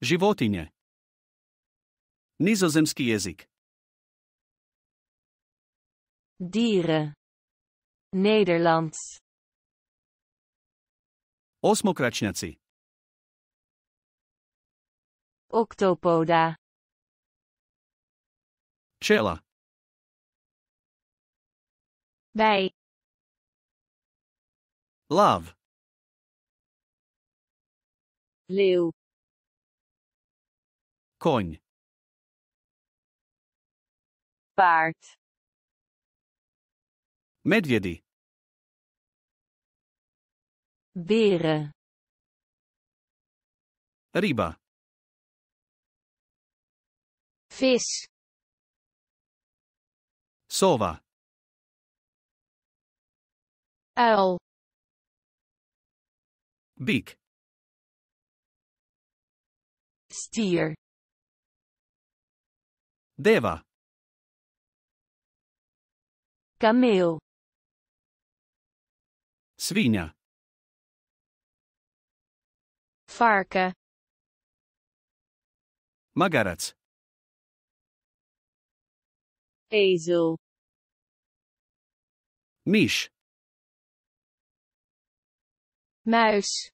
Životinje. Nizozemski jezik. Dieren. Nederlands. Osmokračnjaci. Octopoda. Čela. Bij. Love. Leeuw. Coin. Paard. Medvedi. Beren. Riba. Vis. Sova. Uil. Biek. Stier. Deva. cameo, Svinja. Varken. Magarac. Ezel. Mies. Muis.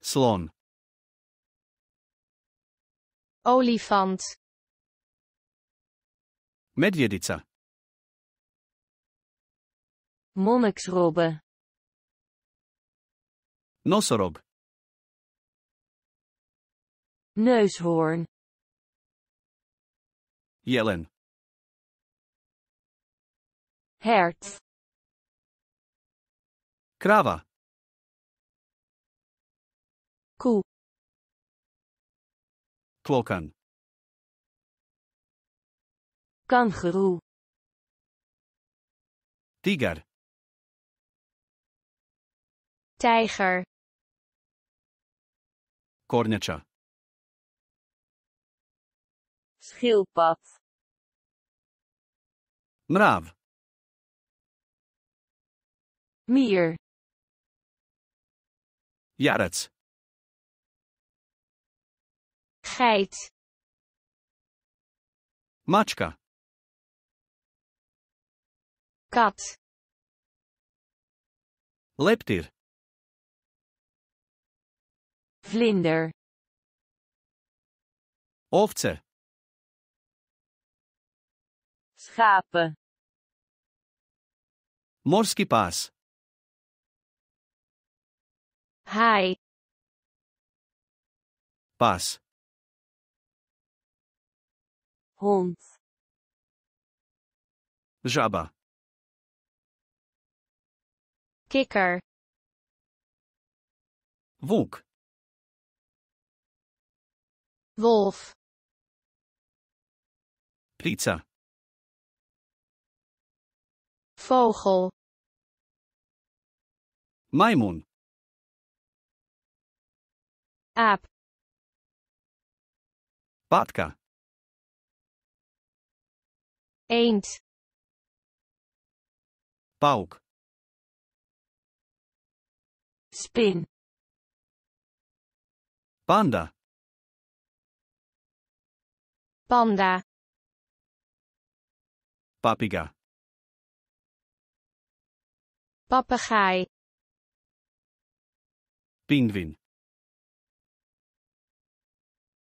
Slon. olifant Medvedica monniksrobbe Nosorob neushoorn Jelen hert Krava koe Klokan. Kangeroe. Tiger. Tijger. Kornetja. Schildpad. Mraaf. Mier. Jarets. Geit. Mačka. Kat. Leptir. Vlinder. Ovce. Schapen. Morski pas. Hai. Pas. Hond. Żaba Kicker Włóg Wolf Pizza Vogel Maimon. App. Batka. eend pauk spin panda panda papiga papegaai pinguïn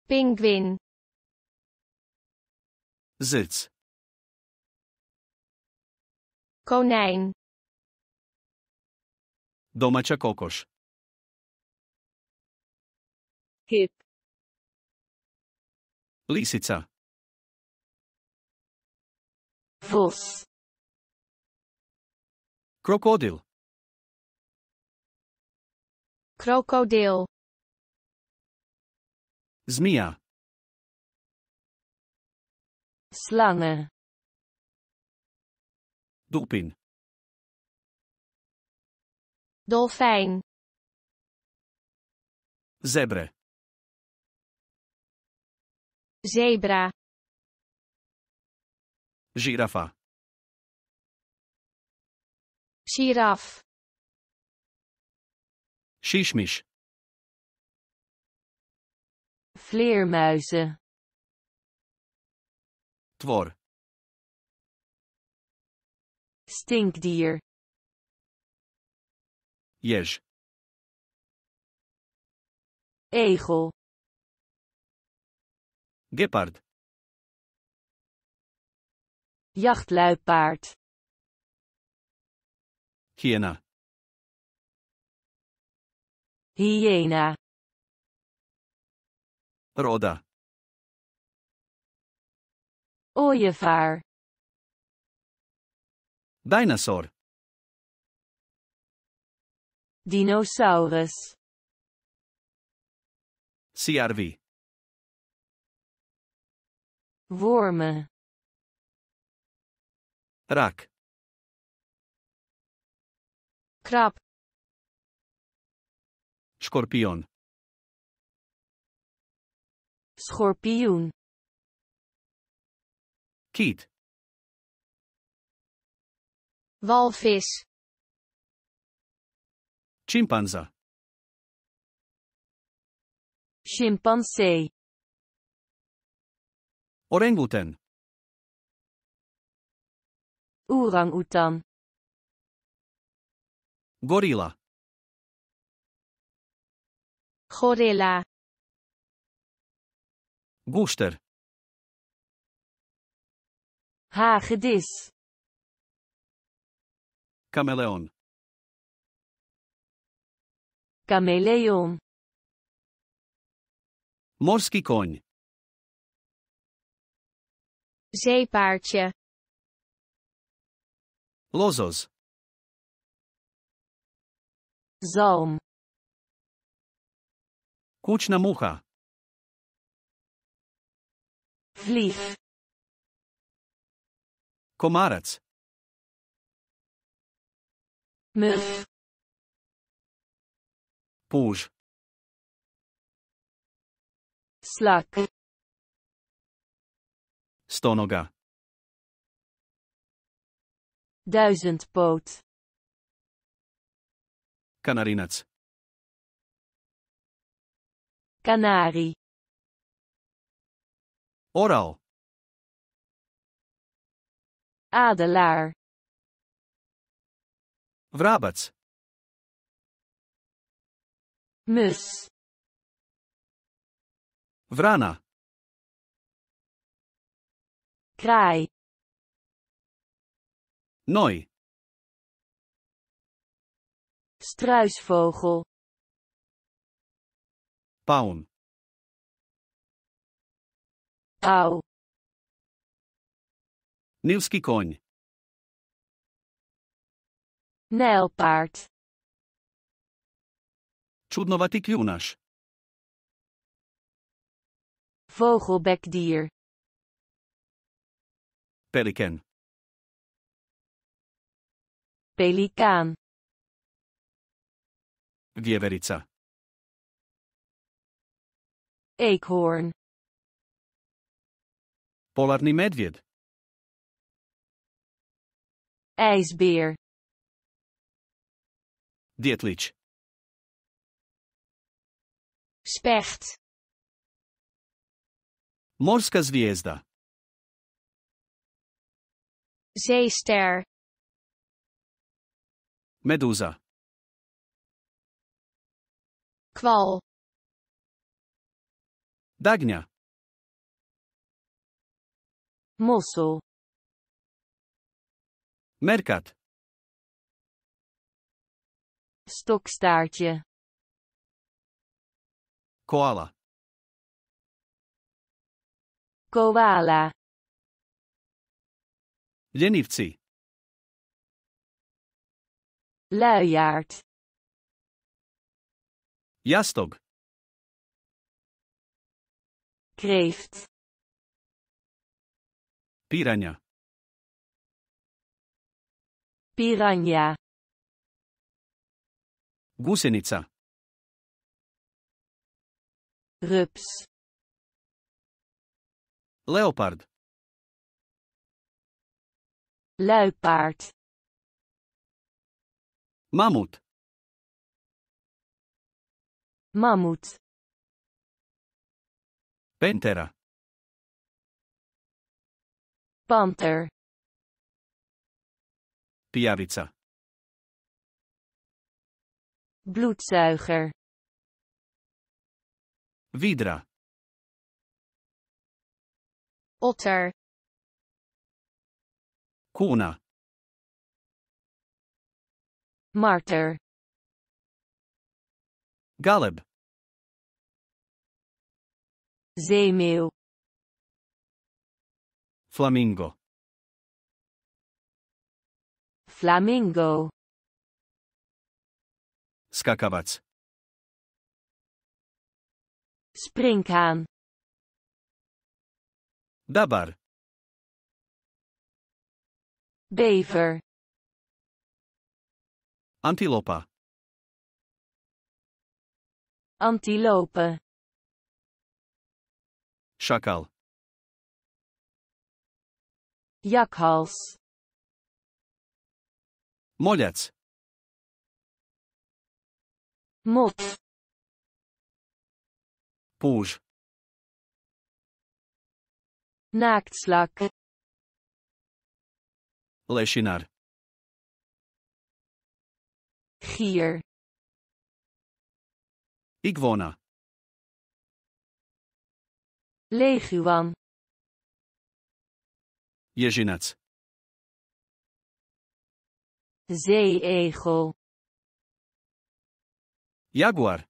pinguïn zits Konijn. Domača kokoš. Hip. Lisica. Vos. Krokodil. Krokodil. Zmija. Slane. Doelpin. Dolfijn. Zebre. Zebra. Giraffa. Giraf. Shishmish. Vleermuizen. Twor stinkdier Yes. egel gepard jachtluipaard hiena hyena roda ooievaar Dinosaur. Dinosaurus. CRV. Wormen. Rak. Krab. Scorpion. Schorpioen. Kiet walvis Chimpanza. chimpansee orangutan orang-utan gorilla gorilla Gooster. Hagedis. Kameleon. Kameleon. Morský koň. Zeepaardje. Lozos. Zalm. Кучна mucha. Vlief. Komárac. Muf. Poes. Slak. Stonoga. Duizendpoot. Kanarinac. Canari. Oral. Adelaar. Vrabec. Mys. Vrana. Kraj. noi Struisvogel. Paun. Au. Nilski koń. Nijlpaard. Čudnovatý kľúnaš. Vogelbekdier. Pelikan. Pelikán. Vieverica. Eekhoorn. Polárny medvied. IJsbeer. Dietlič. Špecht. Morska zvijezda. Zeester. Meduza. Kwal. Dagňa. Mosol. Merkat. Stokstaartje. Koala. Koala. Lenivci. Luiaard. Jastog. Kreeft. Piranha. Piranha. Gusenica. Rups Leopard. Luipaard. Mamut. Mamut. Pantera. Panther. Pijavica. bloedzuiger Widra. Otter. Kuna. Martyr. Galib. Zeemeeuw. Flamingo. Flamingo. Skakować. Springkaan. Dabar. Bever. Antilopa. antilopen, Schakal. Jakhals. Moljac mot, Poes. Naaktslak. Lešinar. Gier. Igwona. Leguan. Jezinec. Zeeegel. Jaguar.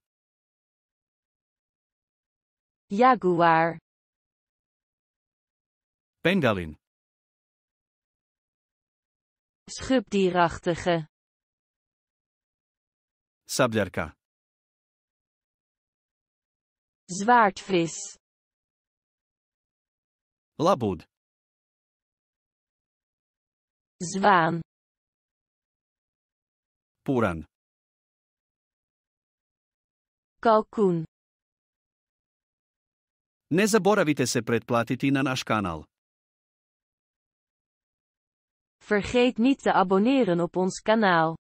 Jaguar. Penguin. Schubdierachtige. sabjerka, Zwaardvis. labud, Zwaan. Poeran. Kalkoen. Ne zaboravite se pretplatiti na naš kanal. Vergeet niet te abonneren op ons kanaal.